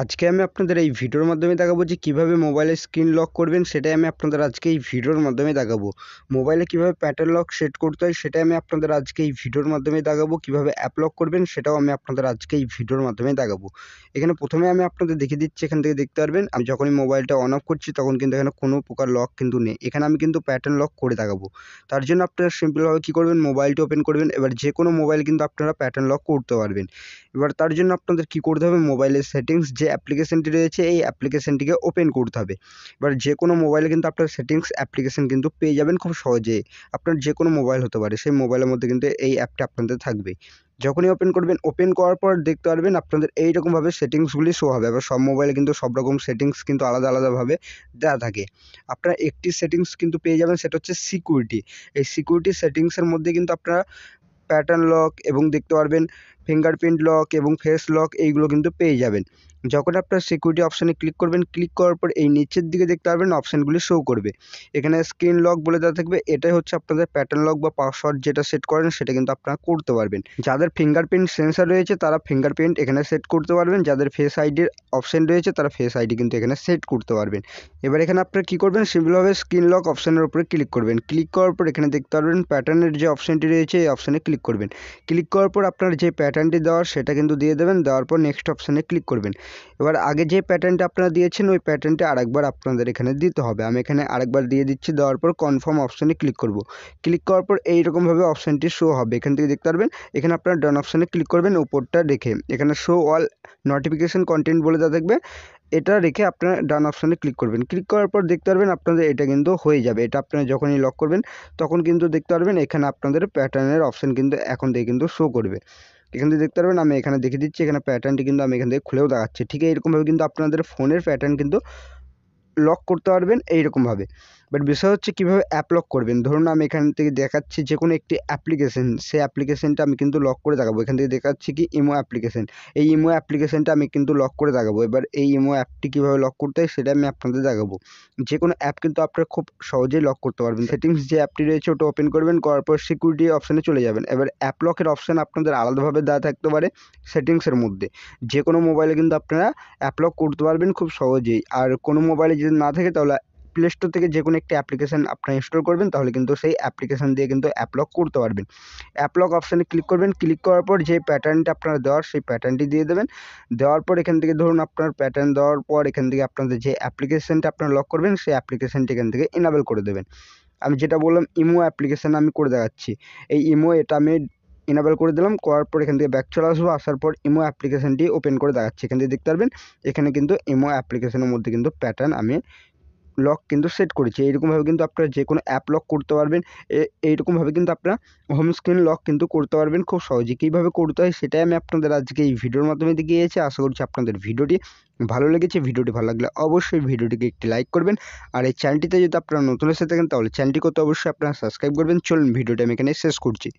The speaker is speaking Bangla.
আজকে আমি আপনাদের এই ভিডিওর মাধ্যমে দেখাবো যে কীভাবে মোবাইলে স্ক্রিন লক করবেন সেটাই আমি আপনাদের আজকে এই ভিডিওর মাধ্যমে দেখাবো মোবাইলে কীভাবে প্যাটার্ন লক সেট করতে হয় সেটাই আমি আপনাদের আজকে এই ভিডিওর মাধ্যমে দেখাবো কীভাবে অ্যাপ লক করবেন সেটাও আমি আপনাদের আজকে এই ভিডিওর মাধ্যমে দেখাবো এখানে প্রথমে আমি আপনাদের দেখে দিচ্ছি এখান থেকে দেখতে পারবেন আমি যখনই মোবাইলটা অন অফ করছি তখন কিন্তু এখানে কোনো প্রকার লক কিন্তু নেই এখানে আমি কিন্তু প্যাটার্ন লক করে দেখাবো তার জন্য আপনারা সিম্পলভাবে কী করবেন মোবাইলটি ওপেন করবেন এবার যে কোনো মোবাইল কিন্তু আপনারা প্যাটার্ন লক করতে পারবেন এবার তার জন্য আপনাদের কী করতে হবে মোবাইলের সেটিংস যে অ্যাপ্লিকেশানটি রয়েছে এই অ্যাপ্লিকেশানটিকে ওপেন করতে হবে এবার যে কোনো মোবাইলে কিন্তু আপনার সেটিংস অ্যাপ্লিকেশান কিন্তু পেয়ে যাবেন খুব সহজে আপনার যে কোনো মোবাইল হতে পারে সেই মোবাইলের মধ্যে কিন্তু এই অ্যাপটা আপনাদের থাকবে যখনই ওপেন করবেন ওপেন করার পর দেখতে পারবেন আপনাদের এইরকমভাবে সেটিংসগুলি শো হবে এবার সব মোবাইলে কিন্তু সব রকম সেটিংস কিন্তু আলাদা আলাদাভাবে দেওয়া থাকে আপনারা একটি সেটিংস কিন্তু পেয়ে যাবেন সেটা হচ্ছে সিকিউরিটি এই সিকিউরিটি সেটিংসের মধ্যে কিন্তু আপনারা প্যাটার্ন লক এবং দেখতে পারবেন ফিঙ্গারপ্রিন্ট লক এবং ফেস লক এইগুলো কিন্তু পেয়ে যাবেন যখন আপনার সিকিউরিটি অপশানে ক্লিক করবেন ক্লিক করার পর এই নিচের দিকে দেখতে পারবেন অপশানগুলি শো করবে এখানে স্ক্রিন লক বলে দেওয়া থাকবে এটাই হচ্ছে আপনাদের প্যাটার্ন লক বা পাসওয়ার্ড যেটা সেট করেন সেটা কিন্তু আপনারা করতে পারবেন যাদের ফিঙ্গারপ্রিন্ট সেন্সার রয়েছে তারা ফিঙ্গারপ্রিন্ট এখানে সেট করতে পারবেন যাদের ফেস আইডির অপশান রয়েছে তারা ফেস আইডি কিন্তু এখানে সেট করতে পারবেন এবার এখানে আপনারা কী করবেন সিম্পলভাবে স্ক্রিন লক অপশানের উপরে ক্লিক করবেন ক্লিক করার পর এখানে দেখতে পারবেন প্যাটার্নের যে অপশানটি রয়েছে এই অপশানে ক্লিক করবেন ক্লিক করার পর আপনার যে প্যাটার্নটি দেওয়ার সেটা কিন্তু দিয়ে দেবেন দেওয়ার পর নেক্সট অপশানে ক্লিক করবেন এবার আগে যে প্যাটার্নটা আপনারা দিয়েছেন ওই প্যাটার্নটা আরেকবার আপনাদের এখানে দিতে হবে আমি এখানে আরেকবার দিয়ে দিচ্ছি দেওয়ার পর কনফার্ম অপশানে ক্লিক করব ক্লিক করার পর এইরকমভাবে অপশানটি শো হবে এখান থেকে দেখতে পারবেন এখানে আপনারা ডান অপশানে ক্লিক করবেন ওপরটা রেখে এখানে শো অল নোটিফিকেশান কন্টেন্ট বলে যা দেখবে এটা রেখে আপনার ডান অপশানে ক্লিক করবেন ক্লিক করার পর দেখতে পারবেন আপনাদের এটা কিন্তু হয়ে যাবে এটা আপনারা যখনই লক করবেন তখন কিন্তু দেখতে পারবেন এখানে আপনাদের প্যাটার্নের অপশান কিন্তু এখন থেকে কিন্তু শো করবে এখান থেকে দেখতে পারবেন আমি এখানে দেখে দিচ্ছি এখানে প্যাটার্নটি কিন্তু আমি এখান থেকে খুলেও দেখাচ্ছি ঠিক এরকমভাবে কিন্তু আপনাদের ফোনের প্যাটার্ন কিন্তু লক করতে পারবেন এইরকমভাবে বাট বিষয় হচ্ছে কীভাবে অ্যাপ লক করবেন ধরুন আমি এখান থেকে দেখাচ্ছি যে কোনো একটি অ্যাপ্লিকেশন সেই অ্যাপ্লিকেশনটা আমি কিন্তু লক করে দেখাবো এখান থেকে দেখাচ্ছি কি ইমো অ্যাপ্লিকেশন এই ইমো অ্যাপ্লিকেশনটা আমি কিন্তু লক করে দেখাবো এবার এই ইমো অ্যাপটি কীভাবে লক করতে হয় সেটা আমি আপনাদের দেখাবো যে কোনো অ্যাপ কিন্তু আপনারা খুব সহজেই লক করতে পারবেন সেটিংস যে অ্যাপটি রয়েছে ওটা ওপেন করবেন করার পর সিকিউরিটি অপশানে চলে যাবেন এবার অ্যাপ লকের অপশান আপনাদের আলাদাভাবে দেওয়া থাকতে পারে সেটিংসের মধ্যে যে কোনো মোবাইলে কিন্তু আপনারা অ্যাপ লক করতে পারবেন খুব সহজেই আর কোনো মোবাইলে যদি না থাকে তাহলে প্লে স্টোর থেকে যে কোনো একটি অ্যাপ্লিকেশান আপনারা ইনস্টল করবেন তাহলে কিন্তু সেই অ্যাপ্লিকেশান দিয়ে কিন্তু অ্যাপলক করতে পারবেন অ্যাপলক অপশানে ক্লিক করবেন ক্লিক করার পর যে প্যাটার্নটা আপনার দেওয়ার সেই প্যাটার্নটি দিয়ে দেবেন দেওয়ার পর এখান থেকে ধরুন আপনার প্যাটার্ন দেওয়ার পর এখান থেকে আপনাদের যে অ্যাপ্লিকেশনটা আপনারা লক করবেন সেই অ্যাপ্লিকেশানটি এখান থেকে এনাবেল করে দেবেন আমি যেটা বললাম ইমো অ্যাপ্লিকেশান আমি করে দেখাচ্ছি এই ইমো এটা আমি এনাবেল করে দিলাম করার পর এখান থেকে ব্যাক চলে আসবো আসার পর ইমো অ্যাপ্লিকেশানটি ওপেন করে দেখাচ্ছি এখান থেকে দেখতে পারবেন এখানে কিন্তু ইমো অ্যাপ্লিকেশানের মধ্যে কিন্তু প্যাটার্ন আমি লক কিন্তু সেট করেছি এইরকমভাবে কিন্তু আপনারা যে কোনো অ্যাপ লক করতে পারবেন এইরকমভাবে কিন্তু আপনারা হোম স্ক্রিন লক কিন্তু করতে পারবেন খুব সহজে কীভাবে করতে হয় সেটাই আমি আপনাদের আজকে এই ভিডিওর মাধ্যমে দেখিয়েছি আশা করছি আপনাদের ভিডিওটি ভালো লেগেছে ভিডিওটি ভালো লাগলে অবশ্যই ভিডিওটিকে একটি লাইক করবেন আর এই চ্যানেলটিতে যদি আপনারা নতুন এসে থাকেন তাহলে চ্যানেলটি করতে অবশ্যই আপনারা সাবস্ক্রাইব করবেন চলুন ভিডিওটা আমি এখানে শেষ করছি